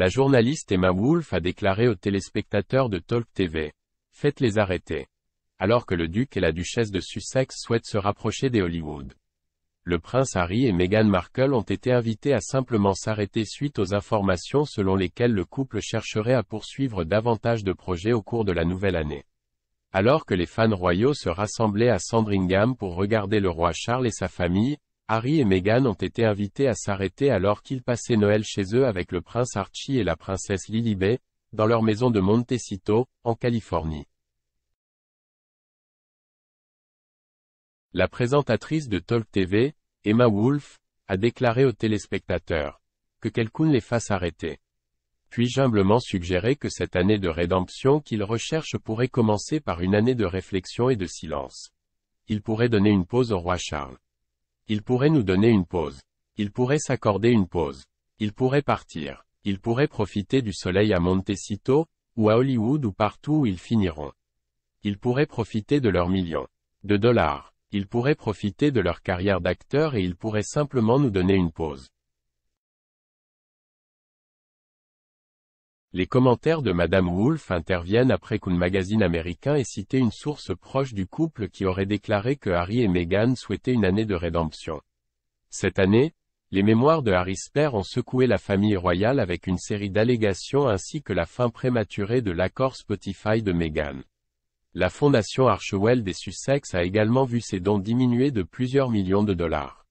La journaliste Emma Woolf a déclaré aux téléspectateurs de Talk TV. Faites-les arrêter. Alors que le duc et la duchesse de Sussex souhaitent se rapprocher des Hollywood. Le prince Harry et Meghan Markle ont été invités à simplement s'arrêter suite aux informations selon lesquelles le couple chercherait à poursuivre davantage de projets au cours de la nouvelle année. Alors que les fans royaux se rassemblaient à Sandringham pour regarder le roi Charles et sa famille, Harry et Meghan ont été invités à s'arrêter alors qu'ils passaient Noël chez eux avec le prince Archie et la princesse Lilibet, dans leur maison de Montecito, en Californie. La présentatrice de Talk TV, Emma Wolfe, a déclaré aux téléspectateurs que quelqu'un les fasse arrêter. Puis-je humblement suggérer que cette année de rédemption qu'ils recherchent pourrait commencer par une année de réflexion et de silence. Ils pourraient donner une pause au roi Charles. Il pourrait nous donner une pause. Il pourrait s'accorder une pause. Il pourrait partir. Il pourrait profiter du soleil à Montecito, ou à Hollywood ou partout où ils finiront. Ils pourraient profiter de leurs millions de dollars. Ils pourraient profiter de leur carrière d'acteur et ils pourraient simplement nous donner une pause. Les commentaires de Madame Wolf interviennent après qu'un magazine américain ait cité une source proche du couple qui aurait déclaré que Harry et Meghan souhaitaient une année de rédemption. Cette année, les mémoires de Harry Sper ont secoué la famille royale avec une série d'allégations ainsi que la fin prématurée de l'accord Spotify de Meghan. La fondation Archewell des Sussex a également vu ses dons diminuer de plusieurs millions de dollars.